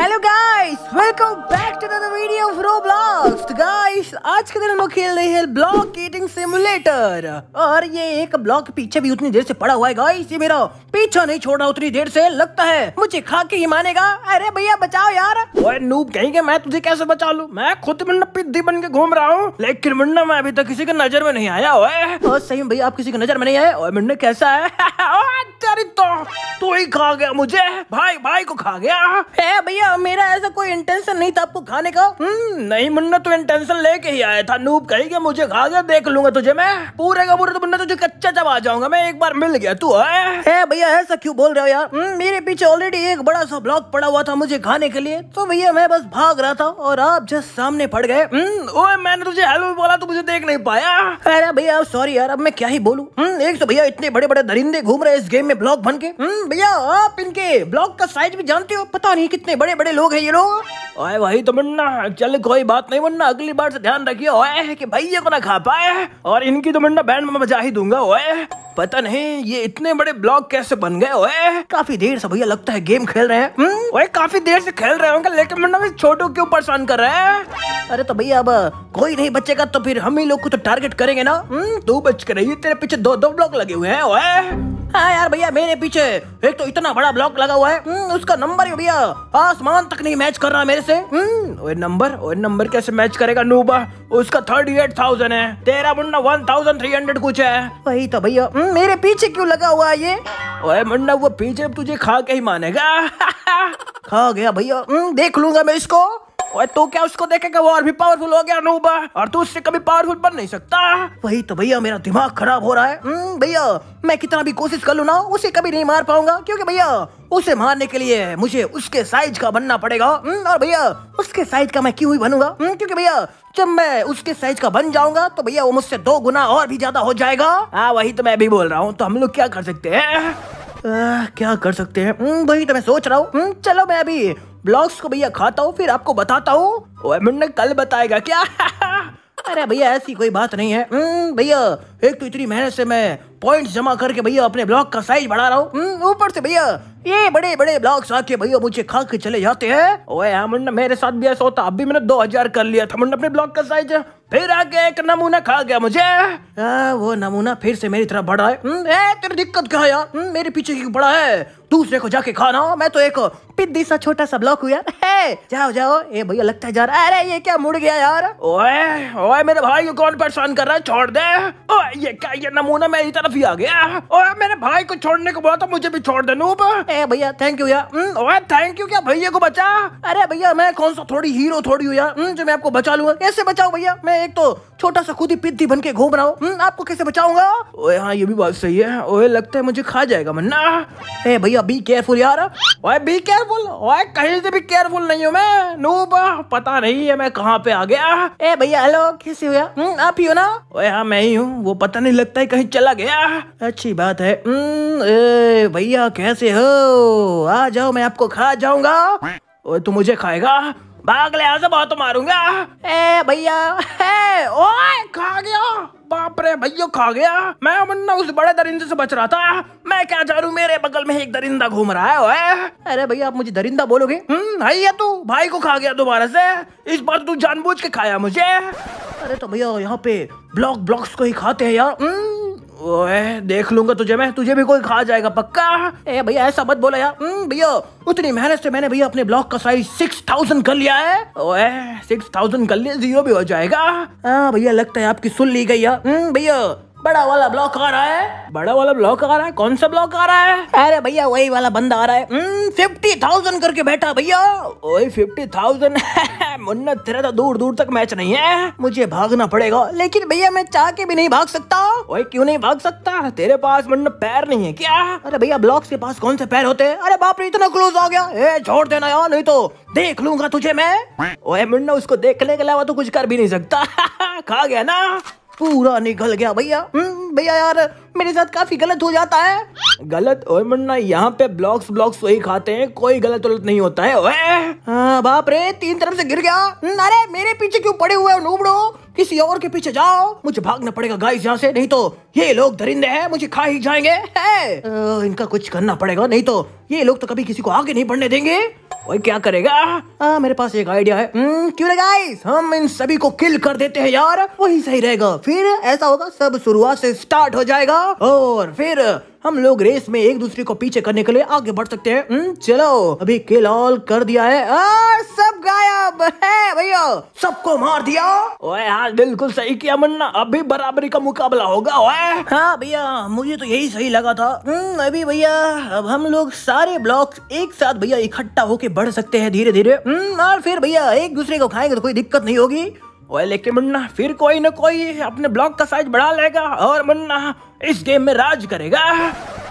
Hello guys welcome back to the video of Roblox guys आज के दिन हम खेल रहे हैं ब्लॉक ईटिंग सिमुलेटर और ये एक ब्लॉक पीछे भी उतनी देर से पड़ा हुआ है गाइस ये मेरा पीछा नहीं छोड़ रहा उतनी देर से लगता है मुझे खा के ही मानेगा अरे भैया बचाओ यार ओए नूब कहेंगे मैं तुझे कैसे बचा लूं मैं खुद मुन्ना पिद्दी बन के घूम रहा हूँ लेकिन मुन्ना मैं अभी तक किसी की नजर में नहीं आया ओए और सही भैया आप किसी की नजर में नहीं आए और मुन्ना कैसा है यार तो तू ही खा गया मुझे भाई भाई को खा गया है भैया मेरा ऐसा कोई इंटेंशन नहीं था आपको खाने का हम्म, नहीं मुन्ना तू इंटेंशन लेके ही आया था नूब कही मुझे खा गया देख लूंगा तुझे मैं पूरे का पूरा तो मुन्ना तुझे कच्चा जब आ जाऊंगा मैं एक बार मिल गया तू है भैया ऐसा क्यों बोल रहे हो यार हम्म, मेरे पीछे ऑलरेडी एक बड़ा सा ब्लॉक पड़ा हुआ था मुझे खाने के लिए तो भैया मैं बस भाग रहा था और आप जस्ट सामने पड़ गए हम्म, ओए मैंने तुझे हेलो बोला तो मुझे देख नहीं पाया अरे भैया सॉरी यार अब मैं क्या ही बोलूँ एक तो भैया इतने बड़े बड़े दरिंदे घूम रहे इस गेम में ब्लॉग बन के हम्म, भैया आप इनके ब्लॉग का साइज भी जानते हो पता नहीं कितने बड़े बड़े लोग हैं ये लोग ओए वही तो मुन्ना चल कोई बात नहीं मुन्ना अगली बार से ध्यान रखिए ओए कि भाई ये को ना खा पाए और इनकी तो मुन्ना बैंड में बजा ही दूंगा ओए पता नहीं ये इतने बड़े ब्लॉक कैसे बन गए ओए काफी देर से भैया लगता है गेम खेल रहे हैं हम्म? ओए काफी देर से खेल रहे होंगे लेकिन मुन्ना छोटो क्यों परेशान कर रहे हैं अरे तो भैया अब कोई नहीं बचेगा तो फिर हम ही लोग को तो टारगेट करेंगे ना हम्म? तू बच कर रही तेरे पीछे दो दो ब्लॉक लगे हुए हैं ओए हाँ यार भैया मेरे पीछे एक तो इतना बड़ा ब्लॉक लगा हुआ है हम्म? उसका नंबर ही भैया आसमान तक नहीं मैच कर रहा मेरे से से और हम्म, नंबर और नंबर कैसे मैच करेगा नूबा उसका थर्टी एट थाउजेंड है तेरा मुन्ना वन थाउजेंड थ्री हंड्रेड कुछ है वही तो भैया हम्म, मेरे पीछे क्यों लगा हुआ है ये ओए मुन्ना वो पीछे तुझे खा के ही मानेगा खा गया भैया हम्म, देख लूंगा मैं इसको ओए तू क्या उसको देखेगा वो और भी पावरफुल हो गया नूबा और तू उससे कभी पावरफुल बन नहीं सकता वही तो भैया मेरा दिमाग खराब हो रहा है हम्म, भैया मैं कितना भी कोशिश कर लू ना उसे कभी नहीं मार पाऊंगा क्योंकि भैया उसे मारने के लिए मुझे उसके साइज का बनना पड़ेगा हम्म, और भैया उसके साइज का मैं क्यों ही बनूंगा हम्म, क्योंकि भैया जब मैं उसके साइज का बन जाऊंगा तो भैया वो मुझसे दो गुना और भी ज्यादा हो जाएगा हाँ वही तो मैं भी बोल रहा हूँ तो हम लोग क्या कर सकते हैं क्या कर सकते हैं भाई तो मैं सोच रहा हूँ चलो मैं अभी ब्लॉग्स को भैया खाता हूँ फिर आपको बताता हूँ कल बताएगा क्या अरे भैया ऐसी कोई बात नहीं है हम्म, भैया एक तो इतनी मेहनत से मैं पॉइंट्स जमा करके भैया अपने ब्लॉग का साइज बढ़ा रहा हूँ हम्म, ऊपर से भैया ये बड़े बड़े ब्लॉग्स आके भैया मुझे खा के चले जाते हैं हाँ, मेरे साथ भी ऐसा होता अभी मैंने दो हजार कर लिया था मुन्ना अपने ब्लॉग का साइज फिर आगे एक नमूना खा गया मुझे आ, वो नमूना फिर से मेरी तरफ बढ़ रहा है हम्म, तेरी दिक्कत क्या है यार हम्म, मेरे पीछे क्यों बड़ा है दूसरे को जाके खाना मैं तो एक पिद्दी सा छोटा सा ब्लॉक हुआ है जाओ जाओ ये भैया लगता है जा रहा अरे ये क्या मुड़ गया यार ओए ओए मेरे भाई को कौन परेशान कर रहा है छोड़ दे ओए ये क्या ये नमूना मेरी तरफ ही आ गया ओए मेरे भाई को छोड़ने को बोला तो मुझे भी छोड़ दे नूब ए भैया थैंक यू यार हम्म, ओए थैंक यू क्या भैया को बचा अरे भैया मैं कौन सा थोड़ी हीरो थोड़ी हूँ यार जो मैं आपको बचा लूंगा कैसे बचाओ भैया मैं एक तो छोटा सा खुद ही पिद्धि बन के घूम रहा हूँ हम्म, आपको कैसे बचाऊंगा ओए हाँ ये भी बात सही है ओए लगता है मुझे खा जाएगा मन्ना ए भैया बी केयरफुल यार ओए बी केयरफुल ओए कहीं से भी केयरफुल नहीं हूँ मैं नूब पता नहीं है मैं कहाँ पे आ गया ए भैया हेलो कैसे हुआ हम्म, आप ही हो ना ओए हाँ मैं ही हूँ वो पता नहीं लगता है कहीं चला गया अच्छी बात है हम्म, भैया कैसे हो आ जाओ मैं आपको खा जाऊंगा ओए तू मुझे खाएगा भाग ले से बहुत मारूंगा ए भैया ओए खा गया बाप रे भैया खा गया मैं मुन्ना उस बड़े दरिंदे से बच रहा था मैं क्या जानू मेरे बगल में एक दरिंदा घूम रहा है ओए अरे भैया आप मुझे दरिंदा बोलोगे हम्म तू भाई को खा गया दोबारा से इस बार तू जानबूझ के खाया मुझे अरे तो भैया यहाँ पे ब्लॉक ब्लॉक्स को ही खाते हैं यार हम्म, ओए देख लूंगा तुझे मैं तुझे भी कोई खा जाएगा पक्का ए भैया ऐसा मत बोला यार हम्म, भैया उतनी मेहनत से मैंने भैया अपने ब्लॉक का साइज सिक्स थाउजेंड कर लिया है ओए सिक्स थाउजेंड कर लिया जीरो भी हो जाएगा हाँ, भैया लगता है आपकी सुन ली गई हम्म, भैया बड़ा वाला ब्लॉक आ रहा है बड़ा वाला ब्लॉक आ रहा है कौन सा ब्लॉक आ रहा है अरे भैया वही वाला बंदा आ रहा है फिफ्टी हम्म, थाउजेंड करके बैठा भैया वही फिफ्टी थाउजेंड मुन्ना तेरा तो दूर दूर तक मैच नहीं है मुझे भागना पड़ेगा लेकिन भैया मैं चाह के भी नहीं भाग सकता वही क्यों नहीं भाग सकता तेरे पास मुन्ना पैर नहीं है क्या अरे भैया ब्लॉक के पास कौन से पैर होते हैं अरे बाप रे इतना क्लोज आ गया ए, छोड़ देना यार नहीं तो देख लूंगा तुझे मैं ओए मुन्ना उसको देखने के अलावा तो कुछ कर भी नहीं सकता खा गया ना पूरा निकल गया भैया हम्म, भैया यार मेरे साथ काफी गलत हो जाता है गलत ओए मुन्ना यहाँ पे ब्लॉक्स ब्लॉक्स वही खाते हैं कोई गलत गलत नहीं होता है ओए हाँ, बाप रे तीन तरफ से गिर गया अरे मेरे पीछे क्यों पड़े हुए नूबड़ो किसी और के पीछे जाओ मुझे भागना पड़ेगा गाइस यहाँ से नहीं तो ये लोग दरिंदे हैं मुझे खा ही जाएंगे है। आ, इनका कुछ करना पड़ेगा नहीं तो ये लोग तो कभी किसी को आगे नहीं बढ़ने देंगे वही क्या करेगा आ, मेरे पास एक आइडिया है हम्म, क्यों गाइस हम इन सभी को किल कर देते हैं यार वही सही रहेगा फिर ऐसा होगा सब शुरुआत से स्टार्ट हो जाएगा और फिर हम लोग रेस में एक दूसरे को पीछे करने के लिए आगे बढ़ सकते हैं हम्म चलो अभी किल ऑल कर दिया है और सब गायब है भैया सबको मार दिया ओए हाँ बिल्कुल सही किया मन्ना अभी बराबरी का मुकाबला होगा ओए हाँ भैया मुझे तो यही सही लगा था हम्म, अभी भैया अब हम लोग सारे ब्लॉक एक साथ भैया इकट्ठा होके बढ़ सकते हैं धीरे धीरे हम्म, और फिर भैया एक दूसरे को खाएंगे तो कोई दिक्कत नहीं होगी और लेकिन मुन्ना फिर कोई ना कोई अपने ब्लॉक का साइज बढ़ा लेगा और मुन्ना इस गेम में राज करेगा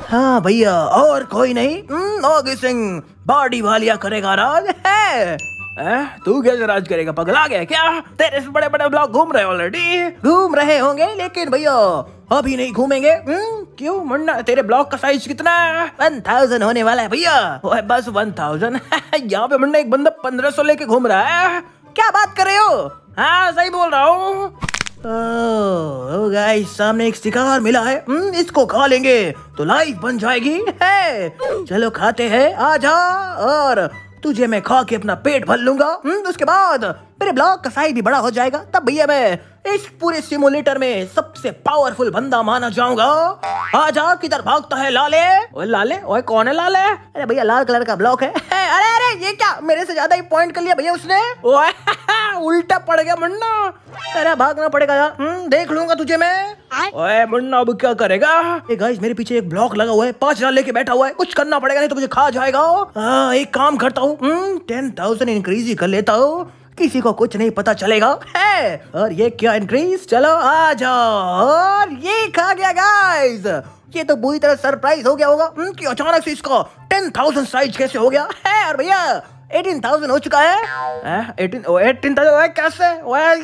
हाँ भैया और कोई नहीं हम्म, सिंह बॉडी वालिया करेगा राज है तू कैसे राज करेगा पगला गया क्या तेरे से बड़े बड़े ब्लॉक घूम रहे ऑलरेडी घूम रहे होंगे लेकिन भैया अभी नहीं घूमेंगे हम्म, क्यों मुन्ना तेरे ब्लॉक का साइज कितना वन थाउजेंड होने वाला है भैया बस वन थाउजेंड यहाँ पे मुन्ना एक बंदा पंद्रह सौ लेके घूम रहा है क्या बात कर रहे हो हाँ सही बोल रहा हूँ ओ गाइस सामने एक शिकार मिला है हम्म, इसको खा लेंगे तो लाइफ बन जाएगी है चलो खाते हैं आ और तुझे मैं खा के अपना पेट भर लूंगा हम्म, उसके बाद मेरे ब्लॉक का साइज भी बड़ा हो जाएगा तब भैया मैं इस पूरे सिमुलेटर में सबसे पावरफुल बंदा माना जाऊंगा आजा किधर भागता है लाले ओए लाले ओए कौन है लाले अरे भैया लाल कलर का ब्लॉक है अरे अरे ये क्या मेरे से ज्यादा ही पॉइंट कर लिया भैया उसने ओए उल्टा पड़ गया मुन्ना अरे भागना पड़ेगा यार हम्म, देख लूंगा तुझे मैं ओए मुन्ना अब क्या करेगा ए गाइस मेरे पीछे एक ब्लॉक लगा हुआ है पांच हजार लेके बैठा हुआ है कुछ करना पड़ेगा नहीं तो मुझे खा जाएगा आ, हाँ, एक काम करता हूँ टेन थाउजेंड इंक्रीज ही कर लेता हूँ किसी को कुछ नहीं पता चलेगा है और ये क्या इंक्रीज चलो आ जाओ और ये खा गया गाइस ये तो बुरी तरह सरप्राइज हो गया होगा हम्म, कि अचानक से इसका टेन थाउजेंड साइज कैसे हो गया है और भैया एटीन थाउजेंड हो चुका है एटीन एटीन थाउजेंड कैसे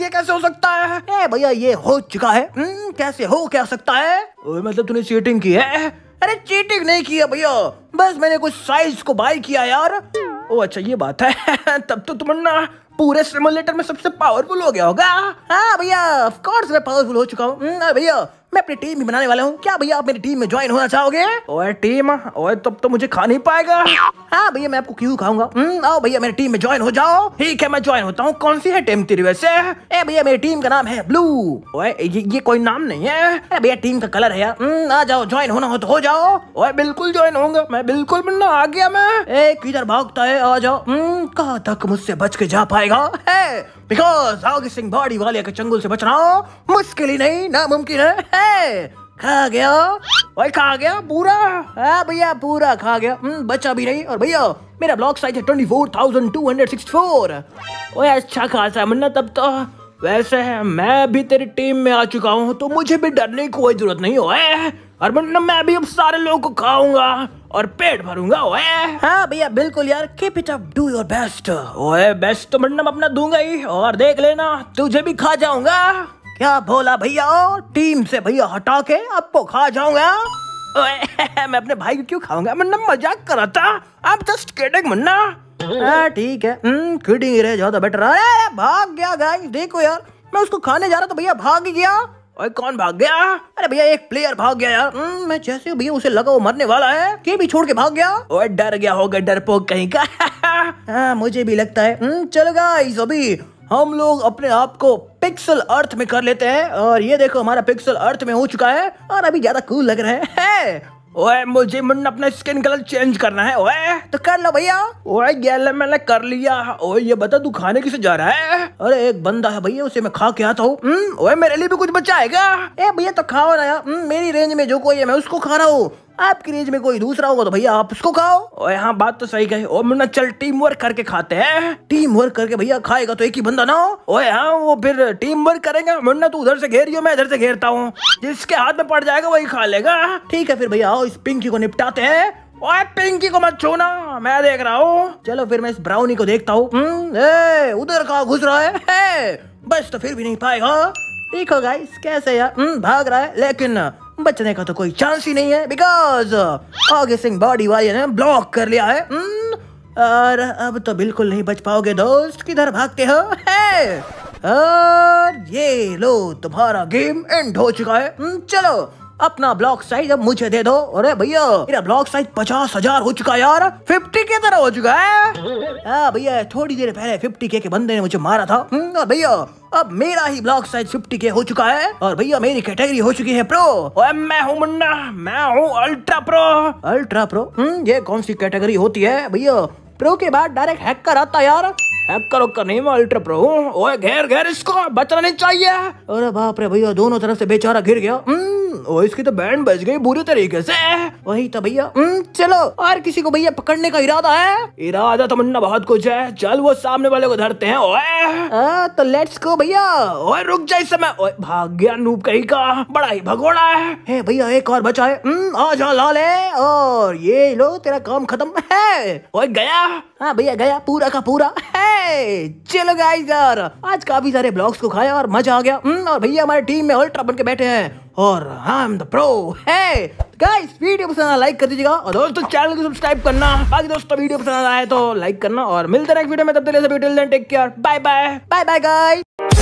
ये कैसे हो सकता है भैया ये हो चुका है न, हम्म, कैसे हो क्या सकता है मतलब तूने चीटिंग की है अरे चीटिंग नहीं की है भैया बस मैंने कुछ साइज को बाय किया यार ओ अच्छा ये बात है तब तो तुम ना पूरे सिमुलेटर में सबसे पावरफुल हो गया होगा हाँ भैया ऑफ कोर्स मैं पावरफुल हो चुका हूँ हम्म, हाँ, भैया मैं अपनी टीम ही बनाने वाला हूँ क्या भैया आप मेरी टीम में ज्वाइन होना चाहोगे ओए टीम ओए तब तो मुझे खा नहीं पाएगा हाँ भैया मैं आपको क्यों खाऊंगा हम्म, आओ भैया मेरी टीम में ज्वाइन हो जाओ ठीक है मैं ज्वाइन होता हूँ कौन सी है टीम तेरी वैसे ए भैया मेरी टीम का नाम है ब्लू ओए ये, ये कोई नाम नहीं है भैया टीम का कलर है यार हम्म, आ जाओ ज्वाइन होना हो तो हो जाओ ओए बिल्कुल ज्वाइन होगा मैं बिल्कुल मुन्ना आ गया मैं ए किधर भागता है आ जाओ हम्म, कहा तक मुझसे बच के जा पाएगा बिकॉज आगे सिंह बाड़ी वाले के चंगुल से बचना मुश्किल ही नहीं नामुमकिन है खा गया भाई खा गया पूरा हाँ भैया पूरा खा गया बचा भी नहीं और भैया मेरा ब्लॉक साइज है twenty four thousand two hundred six four ओए अच्छा खासा है मुन्ना तब तो वैसे मैं भी तेरी टीम में आ चुका हूँ तो मुझे भी डरने की कोई जरूरत नहीं हो अर्बन मैं भी अब सारे लोगों को खाऊंगा और पेट भरूंगा ओए हाँ भैया बिल्कुल यार keep it up do your best ओए बेस्ट तो मंडम मतलब अपना दूंगा ही और देख लेना तुझे भी खा जाऊंगा क्या बोला भैया टीम से भैया हटा के आपको तो खा जाऊंगा मैं अपने भाई को क्यों खाऊंगा मन्ना मजाक कर रहा था आप जस्ट केडिंग मन्ना हाँ ठीक है किडिंग रहे ज्यादा बेटर है भाग गया गाइस देखो यार मैं उसको खाने जा रहा था तो भैया भाग गया और कौन भाग गया अरे भैया एक प्लेयर भाग गया यार हम्म, मैं जैसे भैया उसे लगा वो मरने वाला है के भी छोड़ के भाग गया और डर गया होगा पोक कहीं का आ, हाँ, मुझे भी लगता है न, हम्म, गाइस अभी हम लोग अपने आप को पिक्सल अर्थ में कर लेते हैं और ये देखो हमारा पिक्सल अर्थ में हो चुका है और अभी ज्यादा कूल लग रहा है ओए मुझे मुन्ना अपना स्किन कलर चेंज करना है ओए तो कर लो भैया ओए गैल मैंने कर लिया ओए ये बता तू खाने किसे जा रहा है अरे एक बंदा है भैया उसे मैं खा के आता हूँ हम्म, ओए मेरे लिए भी कुछ बचा है क्या ए भैया तो खाओ ना यार हम्म, मेरी रेंज में जो कोई है मैं उसको खा रहा हूँ आपकी रेंज में कोई दूसरा होगा तो भैया आप उसको खाओ यहाँ बात तो सही कही मुन्ना चल टीम वर्क करके खाते हैं टीम वर्क करके भैया खाएगा तो एक ही बंदा ना हो ओए हाँ, वो फिर टीम वर्क करेंगे मुन्ना तू उधर से घेर रही मैं इधर से घेरता हूँ जिसके हाथ में पड़ जाएगा वही खा लेगा ठीक है फिर भैया आओ इस पिंकी को निपटाते हैं ओए पिंकी को मत छूना मैं देख रहा हूँ चलो फिर मैं इस ब्राउनी को देखता हूँ हम्म, उधर कहा घुस रहा है, बस तो फिर भी नहीं पाएगा देखो गाइस कैसे यार हम्म, भाग रहा है लेकिन बचने का तो कोई चांस ही नहीं है बिकॉज uh, आगे सिंह बॉडी वाले ने ब्लॉक कर लिया है हम्म, और अब तो बिल्कुल नहीं बच पाओगे दोस्त किधर भागते हो है और ये लो तुम्हारा गेम एंड हो चुका है हम्म, चलो अपना ब्लॉक साइज अब मुझे दे दो अरे भैया मेरा ब्लॉक साइज पचास हजार हो चुका यार फिफ्टी के तरह हो चुका है हाँ भैया थोड़ी देर पहले फिफ्टी के, के बंदे ने मुझे मारा था हम्म, हाँ भैया अब मेरा ही ब्लॉक साइज फिफ्टी के हो चुका है और भैया मेरी कैटेगरी हो चुकी है प्रो मैं हूँ मुन्ना मैं हूँ अल्ट्रा प्रो अल्ट्रा प्रो हम्म ये कौन सी कैटेगरी होती है भैया प्रो के बाद डायरेक्ट हैकर आता यार हैकर वक्कर नहीं मैं अल्ट्रा प्रो हूँ ओए घेर घेर इसको बचना नहीं चाहिए अरे बाप रे भैया दोनों तरफ से बेचारा घिर गया हम्म, ओ इसकी तो बैंड बज गई बुरी तरीके से वही तो भैया हम्म, चलो और किसी को भैया पकड़ने का इरादा है इरादा तो मुन्ना बहुत कुछ है चल वो सामने वाले को धरते हैं ओए आ, तो लेट्स गो भैया ओए रुक जाए इस समय ओए भाग गया नूप कहीं का बड़ा ही भगोड़ा है हे भैया एक और बचा है हम्म, आ जा लाल है और ये लो तेरा काम खत्म है ओए गया हाँ भैया गया पूरा का पूरा चलो गाइस यार आज काफी सारे ब्लॉग्स को खाया और मजा आ गया हम्म, और भैया हमारे टीम में अल्ट्रा बन के बैठे हैं और आई एम द प्रो है गाइस वीडियो पसंद लाइक कर दीजिएगा और दोस्तों चैनल को सब्सक्राइब करना बाकी दोस्तों वीडियो पसंद आए तो लाइक करना और मिलते हैं नेक्स्ट वीडियो में तब तक take care bye bye bye bye guys